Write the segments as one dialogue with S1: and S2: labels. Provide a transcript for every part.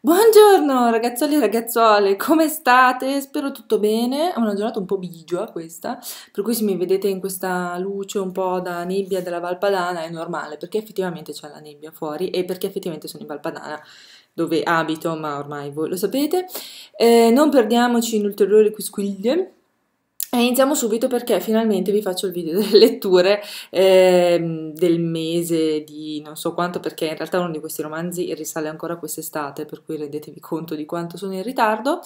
S1: Buongiorno ragazzoli e ragazzuole, come state? Spero tutto bene, è una giornata un po' bigia questa, per cui se mi vedete in questa luce un po' da nebbia della Valpadana è normale, perché effettivamente c'è la nebbia fuori e perché effettivamente sono in Valpadana dove abito, ma ormai voi lo sapete. Eh, non perdiamoci in ulteriori quisquiglie, e iniziamo subito perché finalmente vi faccio il video delle letture eh, del mese di non so quanto perché in realtà uno di questi romanzi risale ancora quest'estate per cui rendetevi conto di quanto sono in ritardo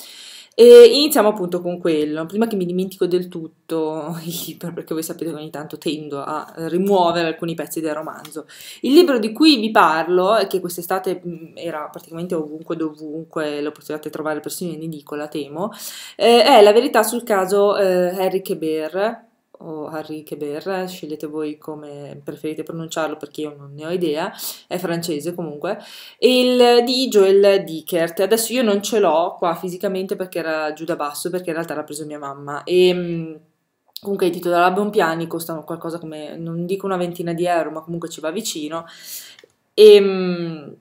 S1: e iniziamo appunto con quello prima che mi dimentico del tutto il libro perché voi sapete che ogni tanto tendo a rimuovere alcuni pezzi del romanzo il libro di cui vi parlo che quest'estate mm, era praticamente ovunque dovunque lo potevate trovare persino in edicola temo eh, è La verità sul caso eh, Harry Keber o Harry Keber, scegliete voi come preferite pronunciarlo perché io non ne ho idea, è francese comunque, e il di Joel Dickert. Adesso io non ce l'ho qua fisicamente perché era giù da basso, perché in realtà l'ha preso mia mamma. E, ehm, comunque i titoli dell'album Piani costano qualcosa come, non dico una ventina di euro, ma comunque ci va vicino. E, ehm,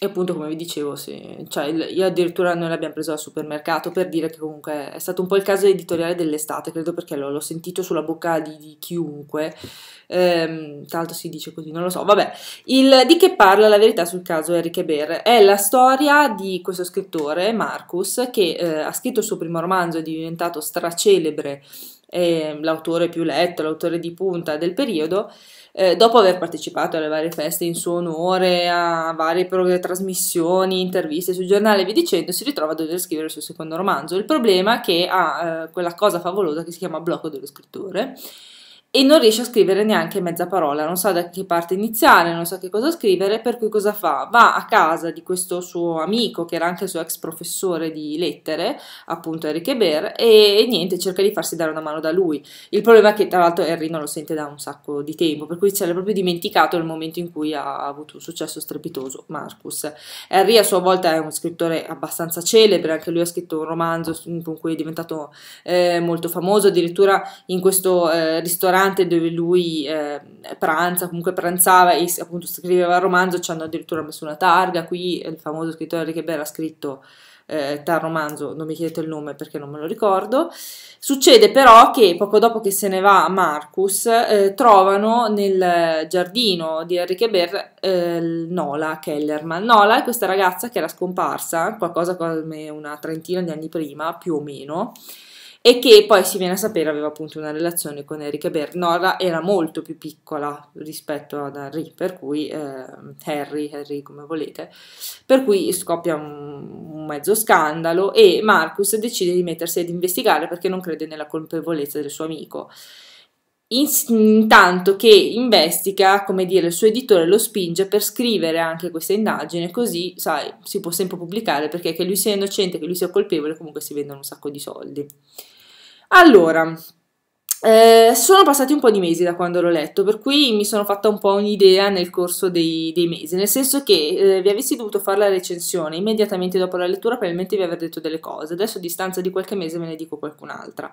S1: e appunto, come vi dicevo, sì. cioè, io addirittura noi l'abbiamo preso al supermercato per dire che comunque è stato un po' il caso editoriale dell'estate, credo perché l'ho, sentito sulla bocca di, di chiunque. Ehm, tra l'altro si dice così, non lo so. Vabbè, il, di che parla la verità sul caso Enrique Beer? È la storia di questo scrittore, Marcus, che eh, ha scritto il suo primo romanzo, è diventato stracelebre, eh, l'autore più letto, l'autore di punta del periodo eh, dopo aver partecipato alle varie feste in suo onore, a varie pro- trasmissioni, interviste sui giornali e via dicendo, si ritrova a dover scrivere il suo secondo romanzo. Il problema è che ha eh, quella cosa favolosa che si chiama blocco dello scrittore e non riesce a scrivere neanche mezza parola, non sa da che parte iniziare, non sa che cosa scrivere, per cui cosa fa? Va a casa di questo suo amico, che era anche il suo ex professore di lettere, appunto Eric Eber, e, e niente, cerca di farsi dare una mano da lui. Il problema è che tra l'altro Harry non lo sente da un sacco di tempo, per cui si era proprio dimenticato il momento in cui ha avuto un successo strepitoso Marcus. Harry a sua volta è un scrittore abbastanza celebre, anche lui ha scritto un romanzo con cui è diventato eh, molto famoso, addirittura in questo eh, ristorante ristorante dove lui eh, pranza, comunque pranzava e appunto scriveva il romanzo, ci hanno addirittura messo una targa, qui il famoso scrittore Richebert ha scritto eh, tal romanzo, non mi chiedete il nome perché non me lo ricordo. Succede però che poco dopo che se ne va Marcus, eh, trovano nel giardino di Enrique Ber eh, Nola Kellerman. Nola è questa ragazza che era scomparsa, qualcosa come una trentina di anni prima, più o meno, e che poi si viene a sapere aveva appunto una relazione con Erika Bear. Nora era molto più piccola rispetto ad Harry, per cui eh, Harry, Harry come volete, per cui scoppia un, un mezzo scandalo e Marcus decide di mettersi ad investigare perché non crede nella colpevolezza del suo amico. Intanto che investiga, come dire, il suo editore lo spinge per scrivere anche questa indagine, così sai, si può sempre pubblicare perché che lui sia innocente, che lui sia colpevole, comunque si vendono un sacco di soldi. Allora, eh, sono passati un po' di mesi da quando l'ho letto, per cui mi sono fatta un po' un'idea nel corso dei, dei, mesi, nel senso che eh, vi avessi dovuto fare la recensione immediatamente dopo la lettura, probabilmente vi avrei detto delle cose, adesso a distanza di qualche mese ve ne dico qualcun'altra.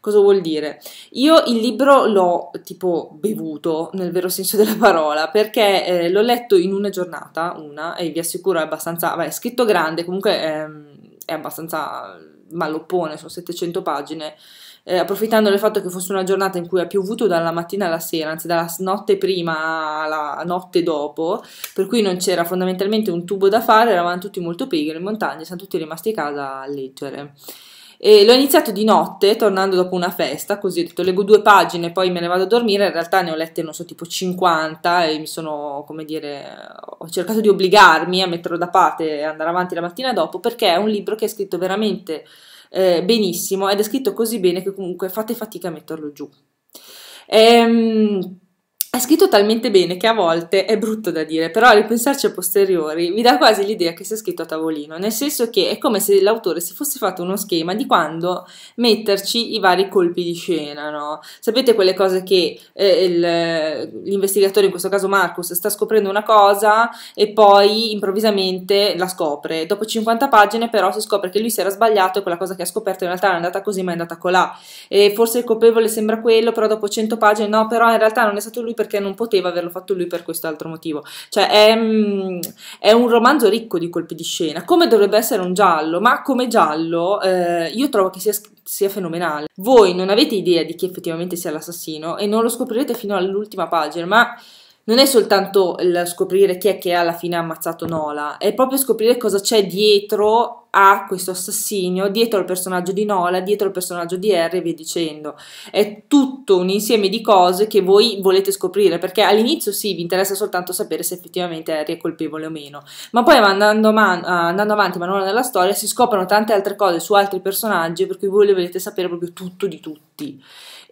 S1: Cosa vuol dire? Io il libro l'ho tipo bevuto, nel vero senso della parola, perché eh, l'ho letto in una giornata, una, e vi assicuro è abbastanza, beh, è scritto grande, comunque è, ehm, è abbastanza malloppone, sono 700 pagine, eh, approfittando del fatto che fosse una giornata in cui ha piovuto dalla mattina alla sera, anzi dalla notte prima alla notte dopo, per cui non c'era fondamentalmente un tubo da fare, eravamo tutti molto pigri in montagna, siamo tutti rimasti a casa a leggere. E l'ho iniziato di notte, tornando dopo una festa, così ho detto leggo due pagine, poi me ne vado a dormire, in realtà ne ho lette, non so, tipo 50 e mi sono, come dire, ho cercato di obbligarmi a metterlo da parte e andare avanti la mattina dopo, perché è un libro che è scritto veramente eh, benissimo ed è scritto così bene che comunque fate fatica a metterlo giù. Ehm, è scritto talmente bene che a volte è brutto da dire, però a ripensarci a posteriori vi dà quasi l'idea che sia scritto a tavolino, nel senso che è come se l'autore si fosse fatto uno schema di quando metterci i vari colpi di scena, no? Sapete quelle cose che eh, il, l'investigatore, in questo caso Marcus, sta scoprendo una cosa e poi improvvisamente la scopre. Dopo 50 pagine però si scopre che lui si era sbagliato e quella cosa che ha scoperto in realtà è andata così ma è andata colà. E forse il colpevole sembra quello, però dopo 100 pagine no, però in realtà non è stato lui perché non poteva averlo fatto lui per quest'altro motivo. Cioè è, mm, è, un romanzo ricco di colpi di scena, come dovrebbe essere un giallo, ma come giallo eh, io trovo che sia, sia fenomenale. Voi non avete idea di chi effettivamente sia l'assassino e non lo scoprirete fino all'ultima pagina, ma non è soltanto scoprire chi è che alla fine ha ammazzato Nola, è proprio scoprire cosa c'è dietro a questo assassino, dietro al personaggio di Nola, dietro al personaggio di Harry e via dicendo. È tutto un insieme di cose che voi volete scoprire, perché all'inizio sì, vi interessa soltanto sapere se effettivamente Harry è colpevole o meno, ma poi andando, eh, andando avanti man mano nella storia si scoprono tante altre cose su altri personaggi, per cui voi volete sapere proprio tutto di tutti.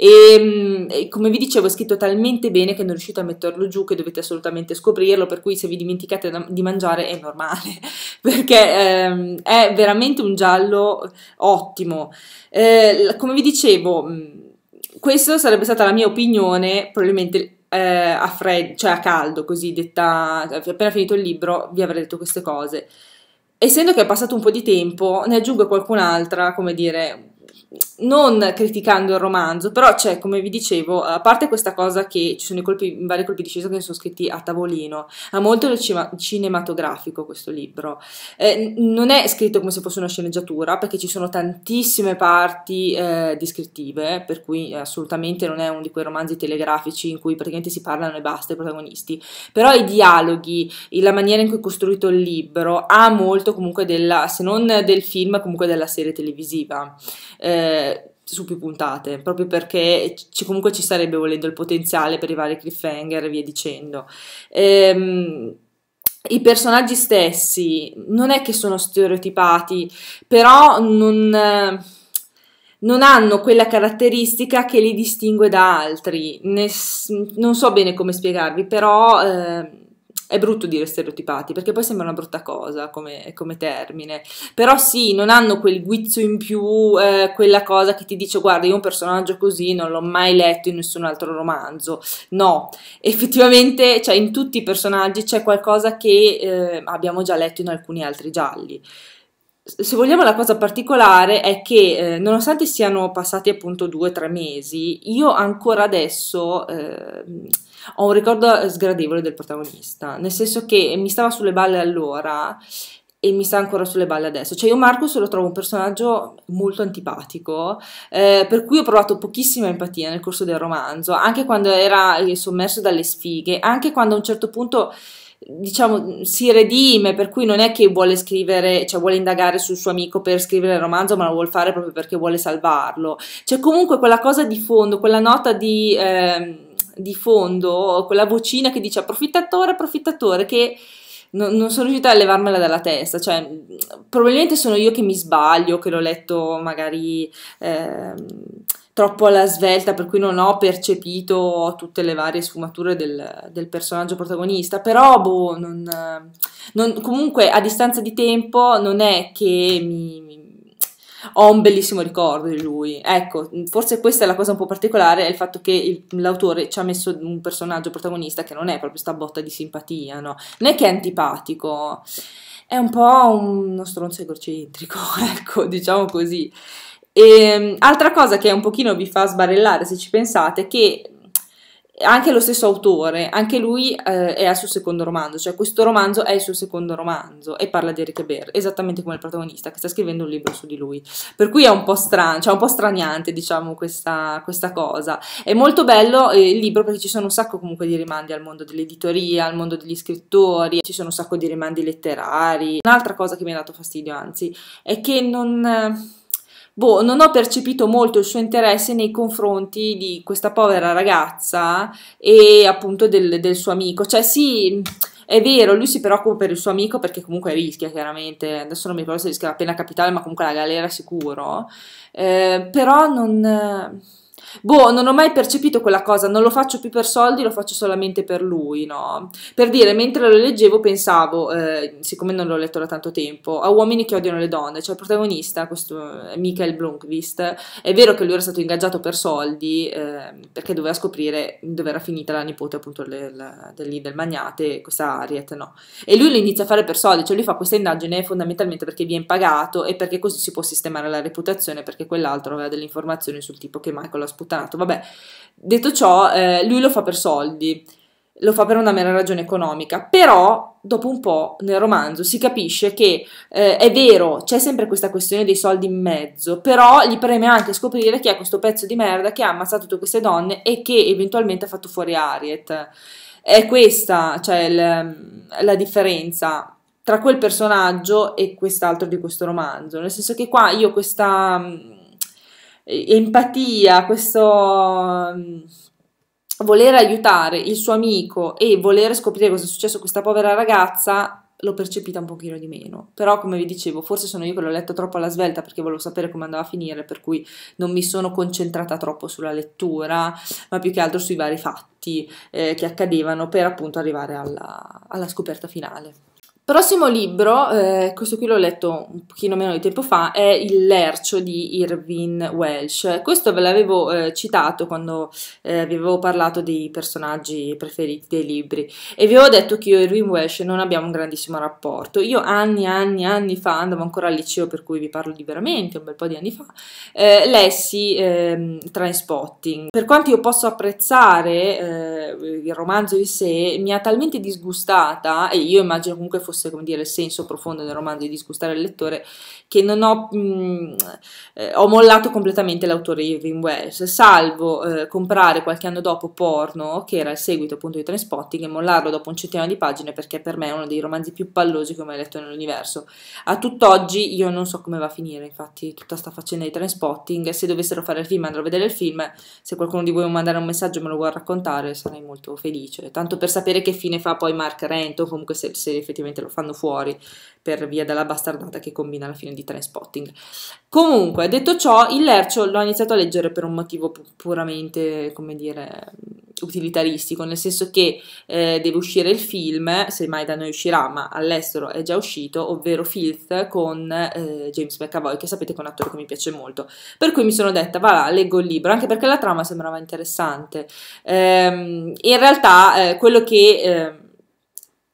S1: Mm, e come vi dicevo, è scritto talmente bene che non riuscite a metterlo giù, che dovete assolutamente scoprirlo. Per cui, se vi dimenticate di mangiare, è normale perché ehm, è veramente un giallo ottimo. Eh, come vi dicevo, mm, questa sarebbe stata la mia opinione, probabilmente eh, a freddo, cioè a caldo, così detta, appena finito il libro vi avrei detto queste cose. Essendo che è passato un po' di tempo, ne aggiungo qualcun'altra, come dire, non criticando il romanzo, però c'è, come vi dicevo, a parte questa cosa che ci sono i colpi, vari colpi di sceso che sono scritti a tavolino, ha molto del cinematografico questo libro. Eh, non è scritto come se fosse una sceneggiatura, perché ci sono tantissime parti eh, descrittive, per cui assolutamente non è uno di quei romanzi telegrafici in cui praticamente si parlano e basta i protagonisti, però i dialoghi, la maniera in cui è costruito il libro ha molto comunque della, se non del film, comunque della serie televisiva eh, su più puntate, proprio perché ci, comunque ci sarebbe volendo il potenziale per i vari cliffhanger e via dicendo. Ehm, i personaggi stessi non è che sono stereotipati, però non... non hanno quella caratteristica che li distingue da altri. Ne, non so bene come spiegarvi, però eh, è brutto dire stereotipati perché poi sembra una brutta cosa come, come termine, però sì, non hanno quel guizzo in più, eh, quella cosa che ti dice guarda io un personaggio così non l'ho mai letto in nessun altro romanzo, no, effettivamente cioè, in tutti i personaggi c'è qualcosa che eh, abbiamo già letto in alcuni altri gialli se vogliamo la cosa particolare è che eh, nonostante siano passati appunto due o tre mesi, io ancora adesso eh, ho un ricordo sgradevole del protagonista, nel senso che mi stava sulle balle allora e mi sta ancora sulle balle adesso. Cioè io Marcus lo trovo un personaggio molto antipatico, eh, per cui ho provato pochissima empatia nel corso del romanzo, anche quando era sommerso dalle sfighe, anche quando a un certo punto diciamo si redime, per cui non è che vuole scrivere, cioè vuole indagare sul suo amico per scrivere il romanzo, ma lo vuole fare proprio perché vuole salvarlo. C'è cioè, comunque quella cosa di fondo, quella nota di... Eh, di fondo, quella vocina che dice approfittatore, approfittatore, che non, non sono riuscita a levarmela dalla testa, cioè probabilmente sono io che mi sbaglio, che l'ho letto magari... Ehm, troppo alla svelta, per cui non ho percepito tutte le varie sfumature del, del personaggio protagonista, però boh, non, non, comunque a distanza di tempo non è che mi, ho un bellissimo ricordo di lui. Ecco, forse questa è la cosa un po' particolare, è il fatto che il, l'autore ci ha messo un personaggio protagonista che non è proprio sta botta di simpatia, no? Non è che è antipatico, è un po' uno stronzo egocentrico, ecco, diciamo così. E, ehm, altra cosa che un pochino vi fa sbarellare se ci pensate, è che anche lo stesso autore, anche lui eh, è al suo secondo romanzo, cioè questo romanzo è il suo secondo romanzo e parla di Eric Beer, esattamente come il protagonista che sta scrivendo un libro su di lui. Per cui è un po' strano, cioè un po' straniante, diciamo, questa, questa cosa. È molto bello eh, il libro perché ci sono un sacco comunque di rimandi al mondo dell'editoria, al mondo degli scrittori, ci sono un sacco di rimandi letterari. Un'altra cosa che mi ha dato fastidio, anzi, è che non eh, boh, non ho percepito molto il suo interesse nei confronti di questa povera ragazza e appunto del, del suo amico. Cioè, sì, è vero, lui si preoccupa per il suo amico perché comunque rischia chiaramente, adesso non mi ricordo se rischia la pena capitale, ma comunque la galera sicuro, eh, però non boh, non ho mai percepito quella cosa, non lo faccio più per soldi, lo faccio solamente per lui, no? Per dire, mentre lo leggevo pensavo, eh, siccome non l'ho letto da tanto tempo, a uomini che odiano le donne, cioè il protagonista, questo eh, Michael Blomqvist, è vero che lui era stato ingaggiato per soldi eh, perché doveva scoprire dove era finita la nipote appunto del, del, del magnate, questa Harriet, no? E lui lo inizia a fare per soldi, cioè lui fa questa indagine fondamentalmente perché viene pagato e perché così si può sistemare la reputazione perché quell'altro aveva delle informazioni sul tipo che Michael ha sposato sputtanato, vabbè. Detto ciò, eh, lui lo fa per soldi, lo fa per una mera ragione economica, però dopo un po' nel romanzo si capisce che eh, è vero, c'è sempre questa questione dei soldi in mezzo, però gli preme anche scoprire chi è questo pezzo di merda che ha ammazzato tutte queste donne e che eventualmente ha fatto fuori Harriet. È questa, cioè, il, la differenza tra quel personaggio e quest'altro di questo romanzo, nel senso che qua io questa empatia, questo mm, voler aiutare il suo amico e volere scoprire cosa è successo a questa povera ragazza l'ho percepita un pochino di meno. Però, come vi dicevo, forse sono io che l'ho letta troppo alla svelta perché volevo sapere come andava a finire, per cui non mi sono concentrata troppo sulla lettura, ma più che altro sui vari fatti eh, che accadevano per appunto arrivare alla, alla scoperta finale. Prossimo libro, eh, questo qui l'ho letto un pochino meno di tempo fa, è Il Lercio di Irvin Welsh. Questo ve l'avevo eh, citato quando eh, vi avevo parlato dei personaggi preferiti dei libri e vi avevo detto che io e Irvin Welsh non abbiamo un grandissimo rapporto. Io anni, anni, anni fa, andavo ancora al liceo per cui vi parlo di veramente, un bel po' di anni fa, eh, lessi eh, Trainspotting. Per quanto io possa apprezzare eh, il romanzo di sé, mi ha talmente disgustata, e io immagino comunque fosse fosse come dire il senso profondo del romanzo di disgustare il lettore che non ho, mh, mm, eh, ho mollato completamente l'autore Irving Wells salvo eh, comprare qualche anno dopo Porno che era il seguito appunto di Transpotting e mollarlo dopo un centinaio di pagine perché per me è uno dei romanzi più pallosi che ho mai letto nell'universo a tutt'oggi io non so come va a finire infatti tutta sta faccenda di Transpotting se dovessero fare il film andrò a vedere il film se qualcuno di voi mi mandare un messaggio me lo vuole raccontare sarei molto felice tanto per sapere che fine fa poi Mark Rento comunque se, se effettivamente lo fanno fuori per via della bastardata che combina alla fine di Trainspotting. Comunque, detto ciò, il Lercio l'ho iniziato a leggere per un motivo puramente, come dire, mm, utilitaristico, nel senso che eh, deve uscire il film, semmai da noi uscirà, ma all'estero è già uscito, ovvero Filth con eh, James McAvoy, che sapete che è un attore che mi piace molto. Per cui mi sono detta, va là, leggo il libro, anche perché la trama sembrava interessante. Ehm, in realtà eh, quello che ehm,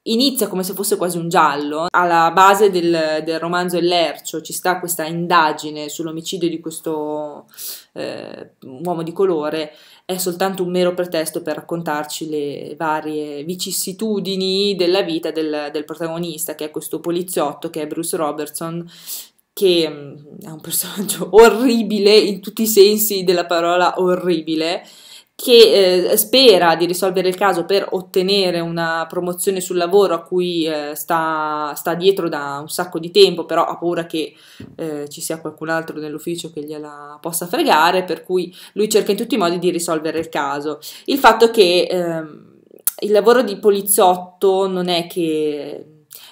S1: Inizia come se fosse quasi un giallo. Alla base del, del romanzo Il Lercio ci sta questa indagine sull'omicidio di questo eh, uomo di colore. È soltanto un mero pretesto per raccontarci le varie vicissitudini della vita del, del protagonista, che è questo poliziotto che è Bruce Robertson, che mm, è un personaggio orribile in tutti i sensi della parola orribile che eh, spera di risolvere il caso per ottenere una promozione sul lavoro a cui eh, sta, sta, dietro da un sacco di tempo, però ha paura che eh, ci sia qualcun altro nell'ufficio che gliela possa fregare, per cui lui cerca in tutti i modi di risolvere il caso. Il fatto che ehm, il lavoro di poliziotto non è che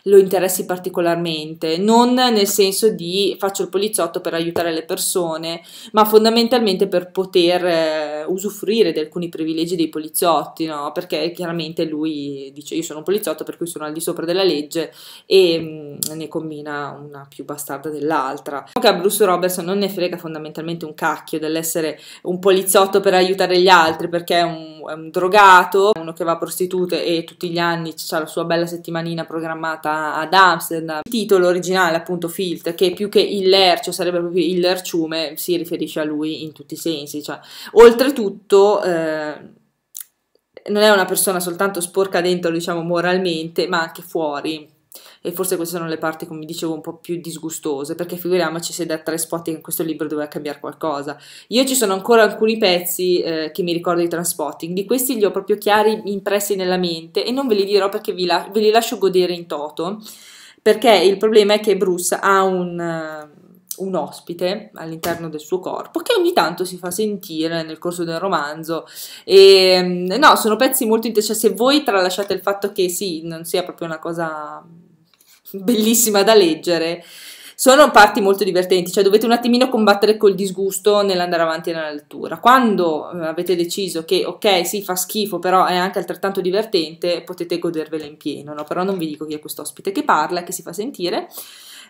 S1: lo interessi particolarmente, non nel senso di faccio il poliziotto per aiutare le persone, ma fondamentalmente per poter eh, usufruire di alcuni privilegi dei poliziotti, no? perché chiaramente lui dice io sono un poliziotto per cui sono al di sopra della legge e mh, mm, ne combina una più bastarda dell'altra. Diciamo che a Bruce Robertson non ne frega fondamentalmente un cacchio dell'essere un poliziotto per aiutare gli altri perché è un, è un drogato, uno che va a prostitute e tutti gli anni ha la sua bella settimanina programmata ad Amsterdam. Il titolo originale appunto Filt che più che il lercio sarebbe proprio il lerciume si riferisce a lui in tutti i sensi, cioè oltretutto oltretutto eh, non è una persona soltanto sporca dentro, diciamo, moralmente, ma anche fuori. E forse queste sono le parti, come dicevo, un po' più disgustose, perché figuriamoci se da tre spot in questo libro doveva cambiare qualcosa. Io ci sono ancora alcuni pezzi eh, che mi ricordo di Transpotting, di questi li ho proprio chiari impressi nella mente e non ve li dirò perché la ve li lascio godere in toto, perché il problema è che Bruce ha un... Uh, un ospite all'interno del suo corpo che ogni tanto si fa sentire nel corso del romanzo e ehm, no, sono pezzi molto interessanti, cioè, se voi tralasciate il fatto che sì, non sia proprio una cosa bellissima da leggere, sono parti molto divertenti, cioè dovete un attimino combattere col disgusto nell'andare avanti nella lettura. Quando eh, avete deciso che ok, sì, fa schifo, però è anche altrettanto divertente, potete godervela in pieno, no? Però non vi dico chi è quest'ospite che parla, che si fa sentire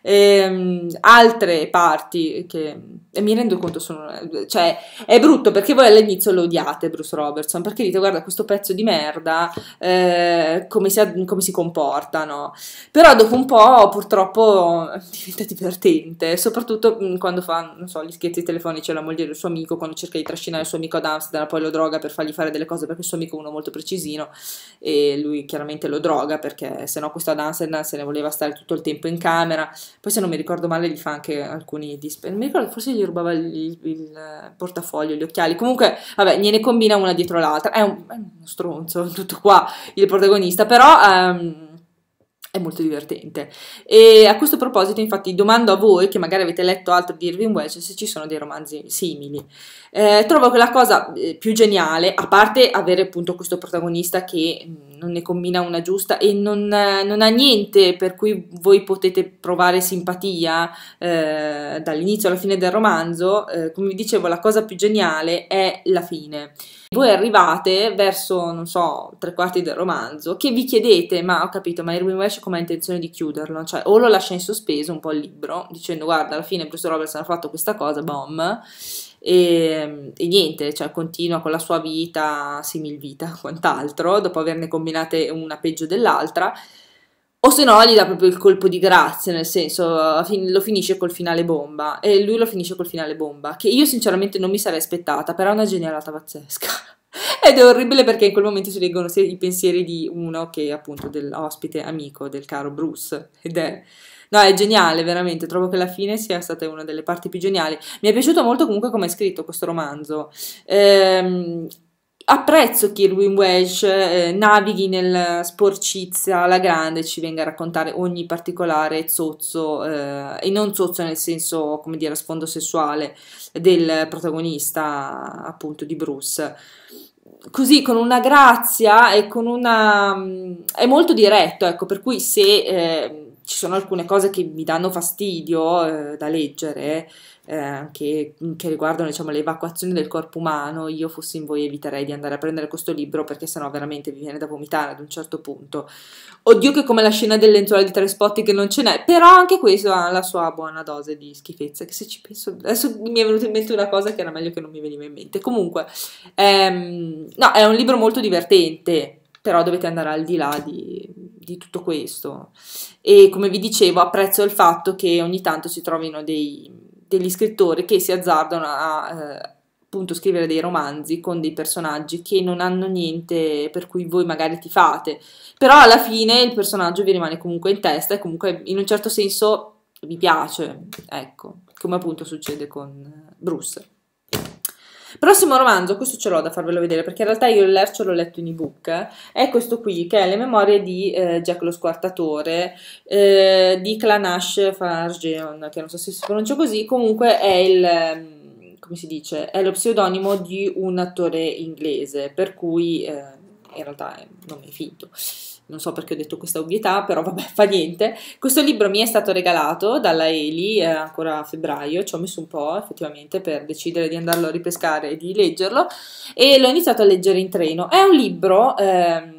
S1: ehm, altre parti che e mi rendo conto sono cioè è brutto perché voi all'inizio lo odiate Bruce Robertson perché dite guarda questo pezzo di merda eh, come, si, come si comporta no? però dopo un po' purtroppo diventa divertente soprattutto mm, quando fa non so gli scherzi telefonici alla moglie del suo amico quando cerca di trascinare il suo amico ad Amsterdam poi lo droga per fargli fare delle cose perché il suo amico è uno molto precisino e lui chiaramente lo droga perché se no questo ad Amsterdam se ne voleva stare tutto il tempo in camera poi se non mi ricordo male gli fa anche alcuni display, non mi ricordo, forse gli rubava il, il portafoglio, gli occhiali, comunque vabbè, gliene combina una dietro l'altra, è, un, è uno stronzo, tutto qua il protagonista, però... Um, è molto divertente. E a questo proposito, infatti, domando a voi, che magari avete letto altro di Irving Welsh, se ci sono dei romanzi simili. Eh, trovo che la cosa eh, più geniale, a parte avere appunto questo protagonista che mm, non ne combina una giusta e non, non, ha niente per cui voi potete provare simpatia eh, dall'inizio alla fine del romanzo, eh, come vi dicevo la cosa più geniale è la fine. Voi arrivate verso, non so, tre quarti del romanzo che vi chiedete, ma ho capito, ma Irwin Welsh come ha intenzione di chiuderlo? Cioè o lo lascia in sospeso un po' il libro, dicendo guarda alla fine questo Robertson ha fatto questa cosa, bom, e, ehm, e, niente, cioè continua con la sua vita, similvita, quant'altro, dopo averne combinate una peggio dell'altra, o se no gli dà proprio il colpo di grazia, nel senso eh, lo finisce col finale bomba, e lui lo finisce col finale bomba, che io sinceramente non mi sarei aspettata, però è una genialata pazzesca. Ed è orribile perché in quel momento si leggono i pensieri di uno che è appunto dell'ospite amico del caro Bruce, ed è No, è geniale, veramente. Trovo che la fine sia stata una delle parti più geniali. Mi è piaciuto molto comunque come è scritto questo romanzo. Ehm, apprezzo che Irwin Welsh eh, navighi nella sporcizia alla grande e ci venga a raccontare ogni particolare zozzo, eh, e non zozzo nel senso, come dire, sfondo sessuale del protagonista, appunto, di Bruce così con una grazia e con una... Mm, è molto diretto, ecco, per cui se eh, ci sono alcune cose che mi danno fastidio eh, da leggere, eh, che, che, riguardano diciamo, le del corpo umano, io fossi in voi eviterei di andare a prendere questo libro perché sennò veramente vi viene da vomitare ad un certo punto. Oddio che come la scena del lenzuolo di tre spotti che non ce n'è, però anche questo ha la sua buona dose di schifezza, che se ci penso... Adesso mi è venuta in mente una cosa che era meglio che non mi veniva in mente. Comunque, ehm, no, è un libro molto divertente, però dovete andare al di là di di tutto questo. E come vi dicevo, apprezzo il fatto che ogni tanto si trovino dei, degli scrittori che si azzardano a eh, appunto scrivere dei romanzi con dei personaggi che non hanno niente per cui voi magari ti fate, però alla fine il personaggio vi rimane comunque in testa e comunque in un certo senso vi piace, ecco, come appunto succede con Bruce. Prossimo romanzo, questo ce l'ho da farvelo vedere perché in realtà io il Lercio l'ho letto in ebook, è questo qui che è Le memorie di eh, Jack lo squartatore eh, di Clanash Fargeon, che non so se si pronuncia così, comunque è il ehm, come si dice, è lo pseudonimo di un attore inglese, per cui eh, in realtà è un nome finto non so perché ho detto questa ovvietà, però vabbè, fa niente. Questo libro mi è stato regalato dalla Eli eh, ancora a febbraio, ci ho messo un po' effettivamente per decidere di andarlo a ripescare e di leggerlo e l'ho iniziato a leggere in treno. È un libro... Eh,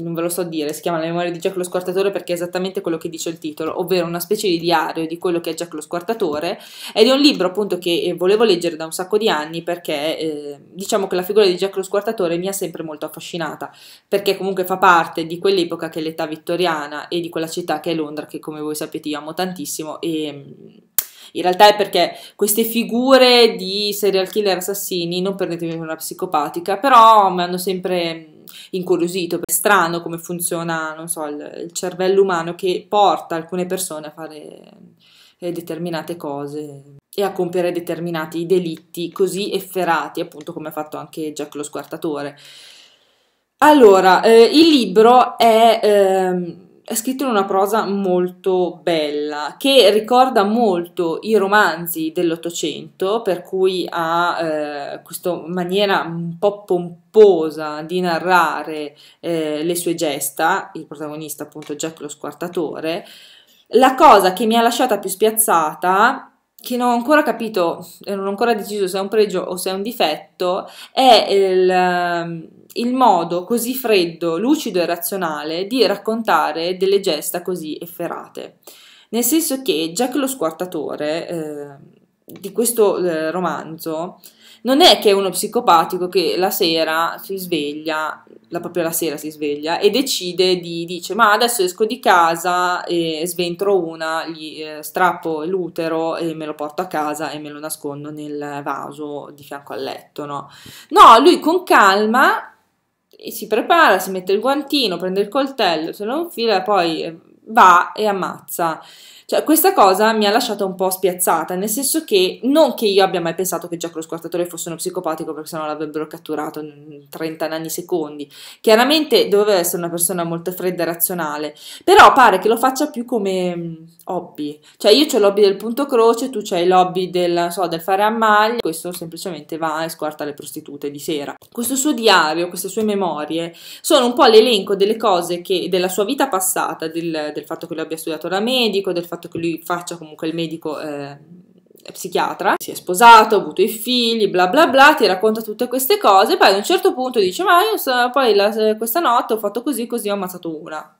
S1: non ve lo so dire, si chiama La memoria di Jack lo Squartatore perché è esattamente quello che dice il titolo, ovvero una specie di diario di quello che è Jack lo Squartatore ed è un libro appunto che eh, volevo leggere da un sacco di anni perché eh, diciamo che la figura di Jack lo Squartatore mi ha sempre molto affascinata perché comunque fa parte di quell'epoca che è l'età vittoriana e di quella città che è Londra che come voi sapete io amo tantissimo e... Mm, in realtà è perché queste figure di serial killer assassini, non prendetemi una psicopatica, però mi hanno sempre mm, incuriosito, è strano come funziona, non so, il, il cervello umano che porta alcune persone a fare eh, determinate cose e a compiere determinati delitti così efferati, appunto come ha fatto anche Jack lo squartatore. Allora, eh, il libro è... Ehm, è scritto in una prosa molto bella, che ricorda molto i romanzi dell'Ottocento, per cui ha eh, questa maniera un po' pomposa di narrare eh, le sue gesta, il protagonista appunto Jack lo squartatore. La cosa che mi ha lasciata più spiazzata che non ho ancora capito e non ho ancora deciso se è un pregio o se è un difetto, è il, ehm, il, modo così freddo, lucido e razionale di raccontare delle gesta così efferate. Nel senso che Jack lo squartatore eh, di questo eh, romanzo non è che è uno psicopatico che la sera si sveglia, la proprio la sera si sveglia e decide di, dice ma adesso esco di casa e sventro una, gli eh, strappo l'utero e me lo porto a casa e me lo nascondo nel vaso di fianco al letto, no? No, lui con calma si prepara, si mette il guantino, prende il coltello, se lo infila e poi va e ammazza. Cioè, questa cosa mi ha lasciata un po' spiazzata, nel senso che non che io abbia mai pensato che Jack lo squartatore fosse uno psicopatico, perché sennò l'avrebbero catturato in 30 anni secondi. Chiaramente doveva essere una persona molto fredda e razionale, però pare che lo faccia più come hobby. Cioè io ho l'hobby del punto croce, tu c'hai l'hobby del, so, del fare a maglia, questo semplicemente va e squarta le prostitute di sera. Questo suo diario, queste sue memorie sono un po' l'elenco delle cose che, della sua vita passata, del, del, fatto che lui abbia studiato da medico, del fatto che lui faccia comunque il medico... Eh, psichiatra, si è sposato, ha avuto i figli, bla bla bla, ti racconta tutte queste cose, poi ad un certo punto dice ma io so, poi la, questa notte ho fatto così così ho ammazzato una,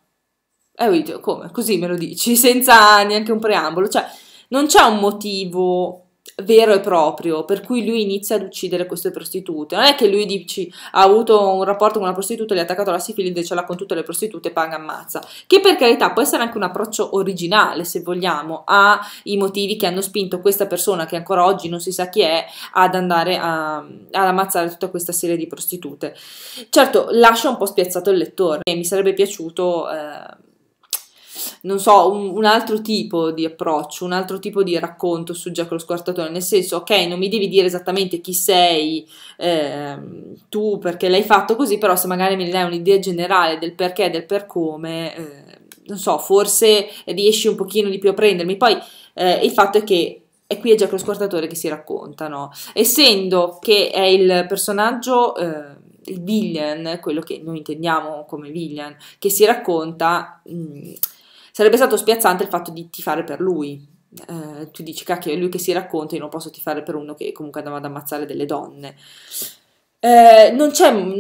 S1: e eh, io come? Così me lo dici, senza neanche un preambolo. Cioè, non c'è un motivo vero e proprio per cui lui inizia ad uccidere queste prostitute. Non è che lui dici, ha avuto un rapporto con una prostituta, gli ha attaccato la sifilide, ce l'ha con tutte le prostitute, e paga, ammazza. Che per carità può essere anche un approccio originale, se vogliamo, ai motivi che hanno spinto questa persona, che ancora oggi non si sa chi è, ad andare a, ad ammazzare tutta questa serie di prostitute. Certo, lascia un po' spiazzato il lettore e mi sarebbe piaciuto... Eh, non so, un, un, altro tipo di approccio, un altro tipo di racconto su Jack lo Squartatore, nel senso, ok, non mi devi dire esattamente chi sei eh, tu perché l'hai fatto così, però se magari mi dai un'idea generale del perché, e del per come, eh, non so, forse riesci un pochino di più a prendermi. Poi eh, il fatto è che e qui è Jack lo Squartatore che si racconta, no? Essendo che è il personaggio, eh, il villain, quello che noi intendiamo come villain, che si racconta, mh, mm, Sarebbe stato spiazzante il fatto di tifare per lui. Eh, tu dici, cacchio, è lui che si racconta, io non posso tifare per uno che comunque andava ad ammazzare delle donne. Eh, non,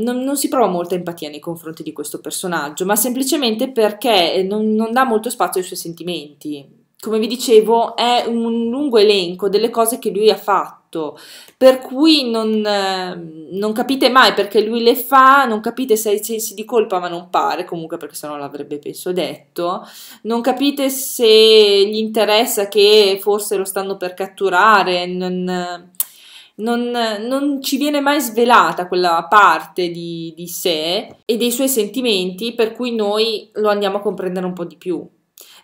S1: non, non, si prova molta empatia nei confronti di questo personaggio, ma semplicemente perché non, non dà molto spazio ai suoi sentimenti. Come vi dicevo, è un lungo elenco delle cose che lui ha fatto fatto, per cui non, ehm, non, capite mai perché lui le fa, non capite se ha i sensi di colpa, ma non pare comunque perché sennò l'avrebbe penso detto, non capite se gli interessa che forse lo stanno per catturare, non, non, non, ci viene mai svelata quella parte di, di, sé e dei suoi sentimenti, per cui noi lo andiamo a comprendere un po' di più.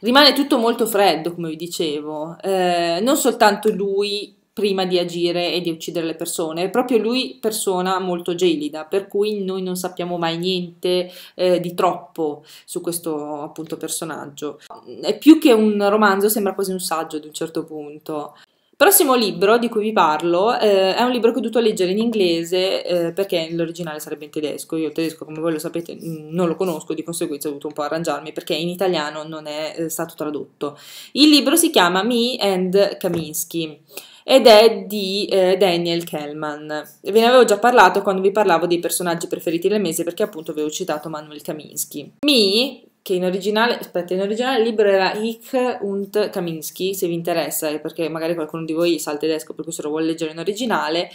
S1: Rimane tutto molto freddo, come vi dicevo, eh, non soltanto lui prima di agire e di uccidere le persone. È proprio lui persona molto gelida, per cui noi non sappiamo mai niente eh, di troppo su questo appunto personaggio. È più che un romanzo, sembra quasi un saggio ad un certo punto. Il prossimo libro di cui vi parlo eh, è un libro che ho dovuto leggere in inglese eh, perché l'originale sarebbe in tedesco. Io il tedesco, come voi lo sapete, non lo conosco, di conseguenza ho dovuto un po' arrangiarmi perché in italiano non è eh, stato tradotto. Il libro si chiama Me and Kaminsky ed è di eh, Daniel Kellman. Ve ne avevo già parlato quando vi parlavo dei personaggi preferiti del mese perché appunto avevo citato Manuel Kaminsky. Mi, che in originale, aspetta, in originale il libro era Ich und Kaminsky, se vi interessa, eh, perché magari qualcuno di voi sa il tedesco per cui se lo vuole leggere in originale,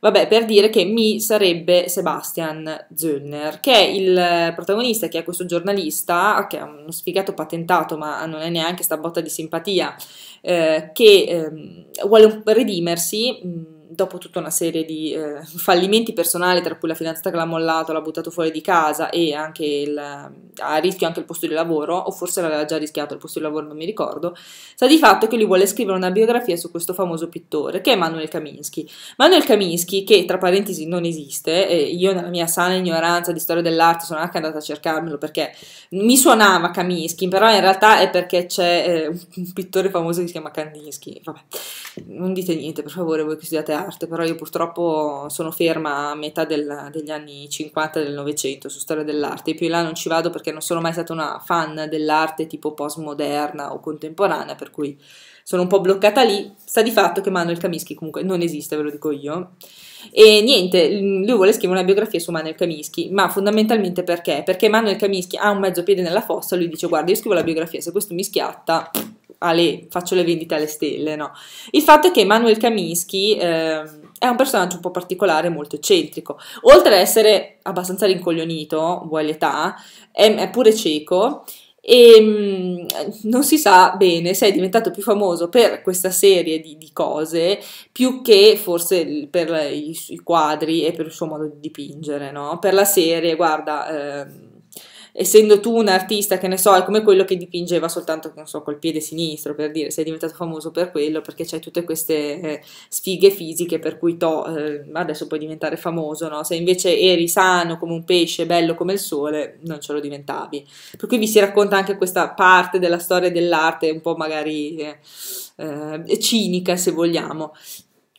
S1: Vabbè, per dire che mi sarebbe Sebastian Zöllner, che è il protagonista, che è questo giornalista, che è uno sfigato patentato, ma non è neanche sta botta di simpatia, eh, che eh, vuole redimersi. Mm, dopo tutta una serie di eh, fallimenti personali, tra cui la fidanzata che l'ha mollato, l'ha buttato fuori di casa e anche il, a rischio anche il posto di lavoro, o forse l'aveva già rischiato il posto di lavoro, non mi ricordo, sta di fatto che lui vuole scrivere una biografia su questo famoso pittore, che è Manuel Kaminsky. Manuel Kaminsky, che tra parentesi non esiste, e io nella mia sana ignoranza di storia dell'arte sono anche andata a cercarmelo perché mi suonava Kaminsky, però in realtà è perché c'è eh, un pittore famoso che si chiama Kandinsky, vabbè, non dite niente per favore voi che studiate d'arte, però io purtroppo sono ferma a metà del, degli anni 50 del Novecento su storia dell'arte, e più in là non ci vado perché non sono mai stata una fan dell'arte tipo postmoderna o contemporanea, per cui sono un po' bloccata lì, sta di fatto che Manuel Kaminsky comunque non esiste, ve lo dico io. E niente, lui vuole scrivere una biografia su Manuel Kaminsky, ma fondamentalmente perché? Perché Manuel Kaminsky ha un mezzo piede nella fossa, lui dice guarda io scrivo la biografia, se questo mi schiatta alle, ah, faccio le vendite alle stelle, no? Il fatto è che Manuel Kaminsky eh, è un personaggio un po' particolare, molto eccentrico. Oltre ad essere abbastanza rincoglionito, vuoi l'età, è, è pure cieco e ehm, mh, non si sa bene se è diventato più famoso per questa serie di, di cose più che forse per i, i, quadri e per il suo modo di dipingere, no? Per la serie, guarda... Eh, essendo tu un artista che ne so, è come quello che dipingeva soltanto, non so, col piede sinistro, per dire, sei diventato famoso per quello, perché c'hai tutte queste eh, sfighe fisiche per cui to, eh, adesso puoi diventare famoso, no? Se invece eri sano come un pesce, bello come il sole, non ce lo diventavi. Per cui vi si racconta anche questa parte della storia dell'arte un po' magari... Eh, eh, cinica se vogliamo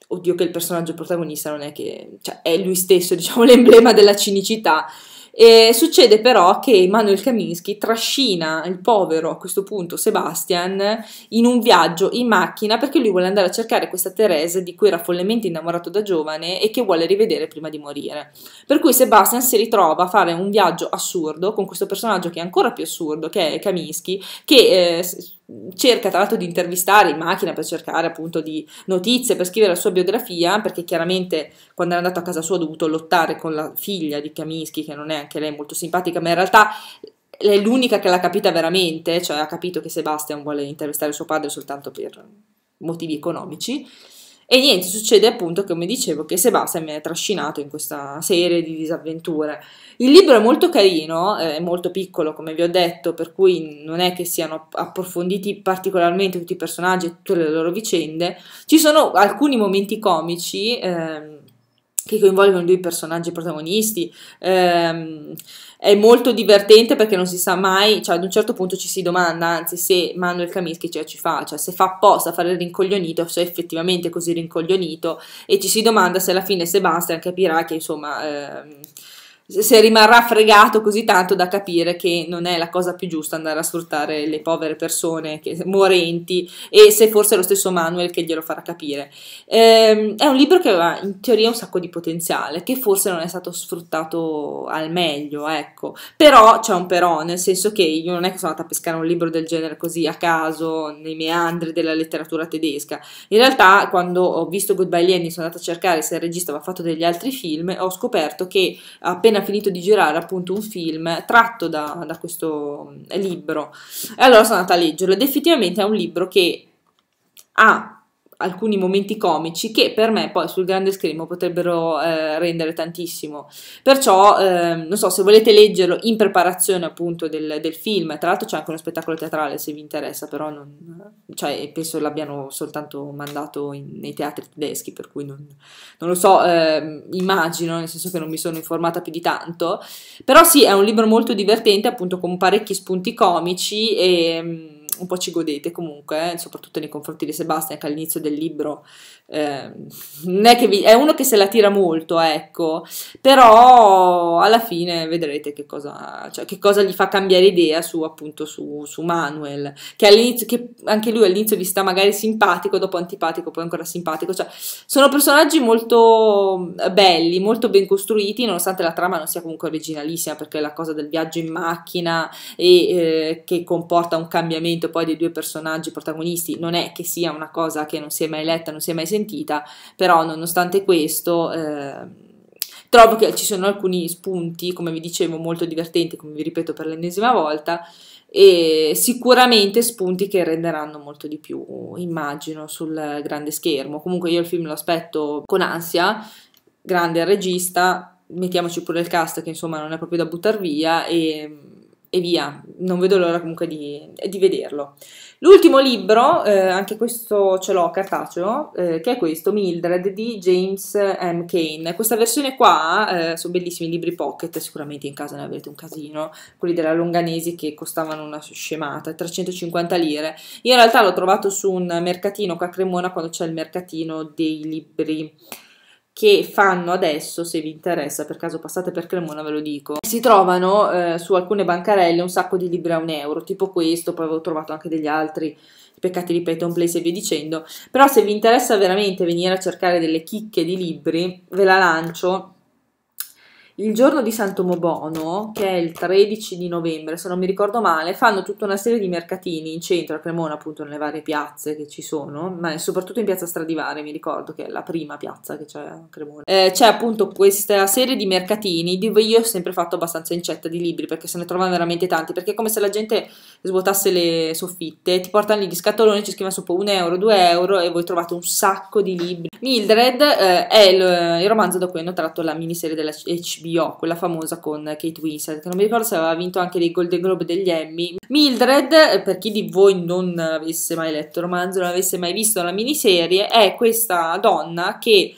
S1: oddio che il personaggio protagonista non è che cioè, è lui stesso diciamo l'emblema della cinicità e succede però che Manuel Kaminsky trascina il povero a questo punto Sebastian in un viaggio in macchina perché lui vuole andare a cercare questa Teresa di cui era follemente innamorato da giovane e che vuole rivedere prima di morire. Per cui Sebastian si ritrova a fare un viaggio assurdo con questo personaggio che è ancora più assurdo, che è Kaminsky, che eh, cerca tra l'altro di intervistare in macchina per cercare appunto di notizie, per scrivere la sua biografia, perché chiaramente quando era andato a casa sua ha dovuto lottare con la figlia di Kaminsky, che non è anche lei molto simpatica, ma in realtà è l'unica che l'ha capita veramente, cioè ha capito che Sebastian vuole intervistare suo padre soltanto per motivi economici e niente, succede appunto, come dicevo, che Sebastian viene trascinato in questa serie di disavventure. Il libro è molto carino, eh, è molto piccolo, come vi ho detto, per cui non è che siano approfonditi particolarmente tutti i personaggi e tutte le loro vicende. Ci sono alcuni momenti comici. Ehm, che coinvolgono due personaggi protagonisti. Ehm, è molto divertente perché non si sa mai, cioè ad un certo punto ci si domanda, anzi se Manuel Kaminsky ce la ci fa, cioè se fa apposta a fare il rincoglionito, se è effettivamente così rincoglionito e ci si domanda se alla fine Sebastian capirà che insomma... Eh, se rimarrà fregato così tanto da capire che non è la cosa più giusta andare a sfruttare le povere persone che, morenti e se forse è lo stesso Manuel che glielo farà capire. Ehm, è un libro che aveva in teoria un sacco di potenziale, che forse non è stato sfruttato al meglio, ecco. Però c'è un però, nel senso che io non è che sono andata a pescare un libro del genere così a caso, nei meandri della letteratura tedesca. In realtà quando ho visto Goodbye Lenny sono andata a cercare se il regista aveva fatto degli altri film, ho scoperto che appena appena finito di girare appunto un film tratto da, da questo mm, libro. E allora sono andata a leggerlo ed effettivamente è un libro che ha alcuni momenti comici che per me poi sul grande schermo potrebbero eh, rendere tantissimo. Perciò, eh, non so, se volete leggerlo in preparazione appunto del, del film, tra l'altro c'è anche uno spettacolo teatrale se vi interessa, però non, cioè, penso l'abbiano soltanto mandato in, nei teatri tedeschi, per cui non, non lo so, eh, immagino, nel senso che non mi sono informata più di tanto, però sì, è un libro molto divertente appunto con parecchi spunti comici e ehm, un po' ci godete comunque, eh, soprattutto nei confronti di Sebastian, che all'inizio del libro eh, è, vi, è, uno che se la tira molto, ecco, però alla fine vedrete che cosa, cioè, che cosa gli fa cambiare idea su, appunto, su, su Manuel, che, all'inizio, che anche lui all'inizio vi sta magari simpatico, dopo antipatico, poi ancora simpatico, cioè sono personaggi molto eh, belli, molto ben costruiti, nonostante la trama non sia comunque originalissima, perché la cosa del viaggio in macchina e eh, che comporta un cambiamento conflitto poi dei due personaggi protagonisti non è che sia una cosa che non si è mai letta, non si è mai sentita, però nonostante questo... Eh, trovo che ci sono alcuni spunti, come vi dicevo, molto divertenti, come vi ripeto per l'ennesima volta, e sicuramente spunti che renderanno molto di più, immagino, sul grande schermo. Comunque io il film lo aspetto con ansia, grande regista, mettiamoci pure il cast che insomma non è proprio da buttare via e e via, non vedo l'ora comunque di, di vederlo. L'ultimo libro, eh, anche questo ce l'ho cartaceo, eh, che è questo, Mildred di James M. Kane. Questa versione qua, eh, sono bellissimi i libri pocket, sicuramente in casa ne avrete un casino, quelli della Longanesi che costavano una scemata, 350 lire. Io in realtà l'ho trovato su un mercatino qua a Cremona quando c'è il mercatino dei libri che fanno adesso, se vi interessa, per caso passate per Cremona ve lo dico, si trovano eh, su alcune bancarelle un sacco di libri a un euro, tipo questo, poi avevo trovato anche degli altri, peccati di Peyton Place e via dicendo, però se vi interessa veramente venire a cercare delle chicche di libri, ve la lancio, il giorno di Santomobono, che è il 13 di novembre, se non mi ricordo male, fanno tutta una serie di mercatini in centro a Cremona, appunto nelle varie piazze che ci sono, ma soprattutto in piazza Stradivari, mi ricordo che è la prima piazza che c'è a Cremona. Eh, c'è appunto questa serie di mercatini dove io ho sempre fatto abbastanza incetta di libri perché se ne trovano veramente tanti, perché è come se la gente svuotasse le soffitte, ti portano lì gli scatoloni, ci scrivono sopra un euro, due euro e voi trovate un sacco di libri. Mildred eh, è il, il romanzo da cui hanno tratto la miniserie della HB HBO, quella famosa con Kate Winslet, che non mi ricordo se aveva vinto anche dei Golden Globe degli Emmy. Mildred, eh, per chi di voi non avesse mai letto il romanzo, non avesse mai visto la miniserie, è questa donna che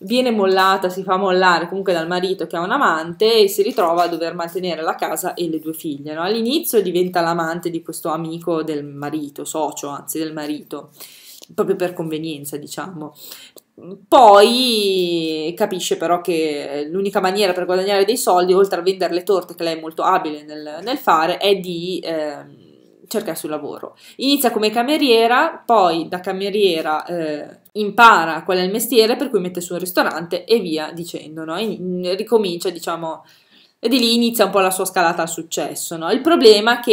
S1: viene mollata, si fa mollare comunque dal marito che ha un amante e si ritrova a dover mantenere la casa e le due figlie. No? All'inizio diventa l'amante di questo amico del marito, socio anzi del marito, proprio per convenienza diciamo. Poi capisce però che eh, l'unica maniera per guadagnare dei soldi, oltre a vendere le torte che lei è molto abile nel, nel fare, è di eh, cercare sul lavoro. Inizia come cameriera, poi da cameriera eh, impara qual è il mestiere per cui mette su un ristorante e via dicendo, no? ricomincia diciamo e di lì inizia un po' la sua scalata al successo. No? Il problema è che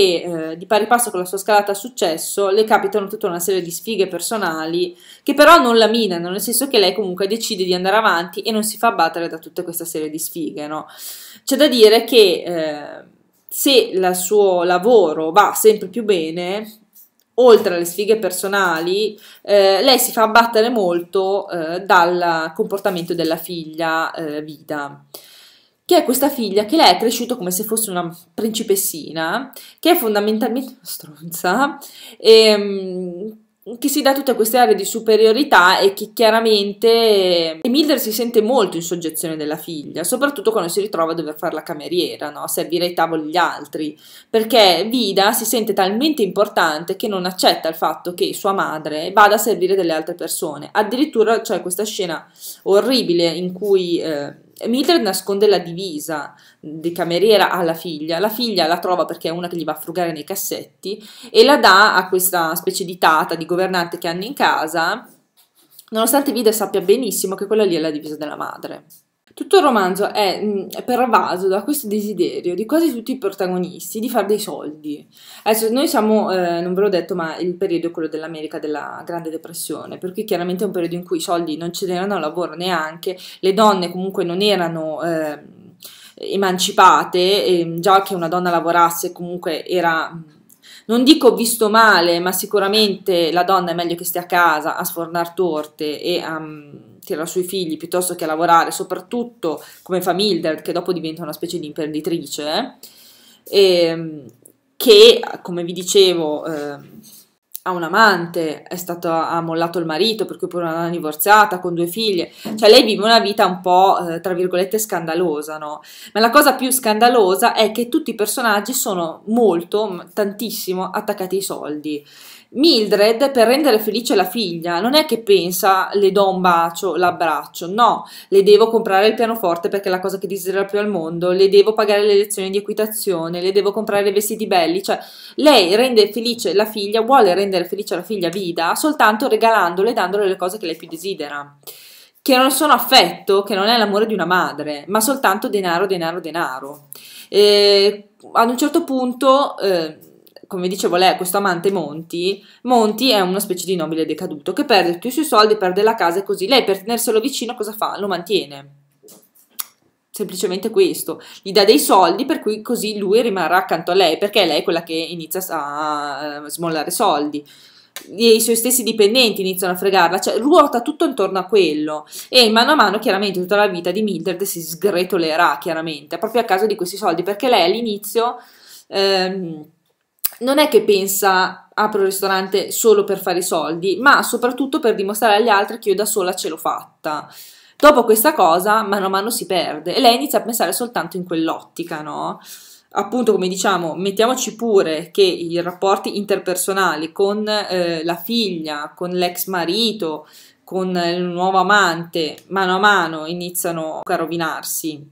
S1: eh, di pari passo con la sua scalata al successo le capitano tutta una serie di sfighe personali che però non la minano, nel senso che lei comunque decide di andare avanti e non si fa battere da tutta questa serie di sfighe. No? C'è da dire che eh, se il suo lavoro va sempre più bene, oltre alle sfighe personali, eh, lei si fa abbattere molto eh, dal comportamento della figlia eh, Vida che è questa figlia che lei è cresciuta come se fosse una principessina, che è fondamentalmente una stronza, e, ehm, che si dà tutte queste aree di superiorità e che chiaramente ehm, Mildred si sente molto in soggezione della figlia, soprattutto quando si ritrova a dover fare la cameriera, no? servire ai tavoli gli altri, perché Vida si sente talmente importante che non accetta il fatto che sua madre vada a servire delle altre persone. Addirittura c'è questa scena orribile in cui... Eh, Mildred nasconde la divisa di cameriera alla figlia, la figlia la trova perché è una che gli va a frugare nei cassetti e la dà a questa specie di tata, di governante che hanno in casa, nonostante Vida sappia benissimo che quella lì è la divisa della madre. Tutto il romanzo è mh, mm, pervaso da questo desiderio di quasi tutti i protagonisti di fare dei soldi. Adesso, noi siamo, eh, non ve l'ho detto, ma il periodo è quello dell'America della Grande Depressione, per cui chiaramente è un periodo in cui i soldi non ce n'erano al lavoro neanche, le donne comunque non erano. Eh, emancipate, e già che una donna lavorasse comunque era mm, non dico visto male, ma sicuramente la donna è meglio che stia a casa a sfornare torte e a um, tira sui figli piuttosto che lavorare, soprattutto come fa Mildred, che dopo diventa una specie di imprenditrice, eh, e, che, come vi dicevo, eh, ha un amante, è stato, ha mollato il marito, per cui poi è una divorziata con due figlie, cioè lei vive una vita un po', eh, tra virgolette, scandalosa, no? Ma la cosa più scandalosa è che tutti i personaggi sono molto, tantissimo attaccati ai soldi. Mildred, per rendere felice la figlia, non è che pensa le do un bacio, l'abbraccio, no, le devo comprare il pianoforte perché è la cosa che desidera più al mondo, le devo pagare le lezioni di equitazione, le devo comprare vestiti belli, cioè lei rende felice la figlia, vuole rendere rendere felice la figlia Vida soltanto regalandole e dandole le cose che lei più desidera, che non sono affetto, che non è l'amore di una madre, ma soltanto denaro, denaro, denaro. E ad un certo punto... Eh, come dicevo lei, questo amante Monti, Monti è una specie di nobile decaduto che perde tutti i suoi soldi, perde la casa e così. Lei per tenerselo vicino cosa fa? Lo mantiene semplicemente questo, gli dà dei soldi per cui così lui rimarrà accanto a lei perché lei è quella che inizia a smollare soldi E i suoi stessi dipendenti iniziano a fregarla, cioè ruota tutto intorno a quello e mano a mano chiaramente tutta la vita di Mildred si sgretolerà chiaramente proprio a causa di questi soldi perché lei all'inizio ehm, non è che pensa apro il ristorante solo per fare i soldi ma soprattutto per dimostrare agli altri che io da sola ce l'ho fatta Dopo questa cosa, mano a mano si perde e lei inizia a pensare soltanto in quell'ottica, no? appunto come diciamo mettiamoci pure che i rapporti interpersonali con eh, la figlia, con l'ex marito, con il nuovo amante mano a mano iniziano a rovinarsi.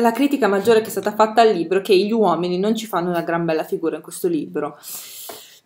S1: La critica maggiore che è stata fatta al libro è che gli uomini non ci fanno una gran bella figura in questo libro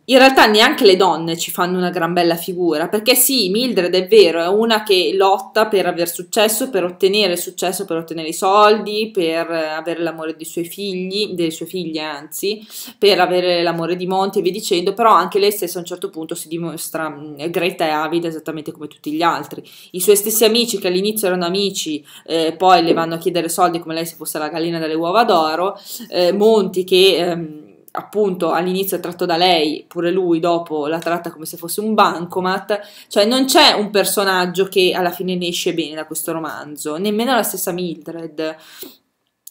S1: in realtà neanche le donne ci fanno una gran bella figura, perché sì, Mildred è vero, è una che lotta per aver successo, per ottenere successo, per ottenere i soldi, per eh, avere l'amore dei suoi figli, delle sue figlie anzi, per avere l'amore di Monti e via dicendo, però anche lei stessa a un certo punto si dimostra mm, greta e avida esattamente come tutti gli altri. I suoi stessi amici che all'inizio erano amici, eh, poi le vanno a chiedere soldi come lei se fosse la gallina dalle uova d'oro, eh, Monti che... Ehm, appunto all'inizio è tratto da lei, pure lui dopo la tratta come se fosse un bancomat, cioè non c'è un personaggio che alla fine ne esce bene da questo romanzo, nemmeno la stessa Mildred,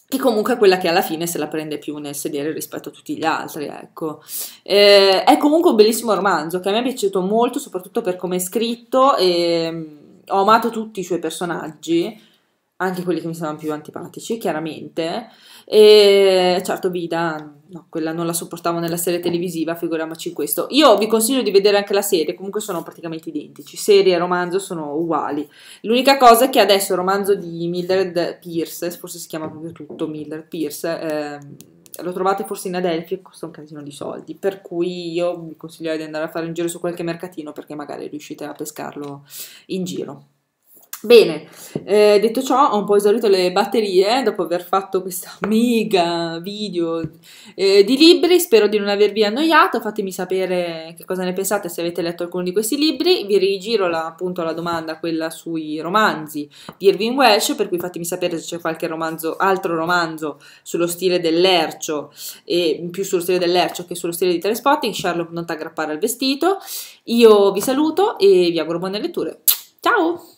S1: che comunque è quella che alla fine se la prende più nel sedere rispetto a tutti gli altri, ecco. Eh, è comunque un bellissimo romanzo che a me è piaciuto molto, soprattutto per come è scritto, e mm, ho amato tutti i suoi personaggi, anche quelli che mi stavano più antipatici, chiaramente. E certo, Vida, no, quella non la sopportavo nella serie televisiva, figuriamoci in questo. Io vi consiglio di vedere anche la serie, comunque sono praticamente identici. Serie e romanzo sono uguali. L'unica cosa è che adesso il romanzo di Mildred Pierce, forse si chiama proprio tutto Mildred Pierce, eh, lo trovate forse in Adelphi e costa un casino di soldi, per cui io vi consiglierei di andare a fare un giro su qualche mercatino perché magari riuscite a pescarlo in giro. Bene, eh, detto ciò, ho un po' esaurito le batterie dopo aver fatto questo mega video eh, di libri. Spero di non avervi annoiato. Fatemi sapere che cosa ne pensate se avete letto alcuni di questi libri. Vi rigiro la, appunto la domanda, quella sui romanzi di Irving Welsh. Per cui fatemi sapere se c'è qualche romanzo, altro romanzo sullo stile dell'ercio, e più sullo stile dell'ercio che sullo stile di Telespotting. Sherlock non ti aggrappare al vestito. Io vi saluto e vi auguro buone letture. Ciao!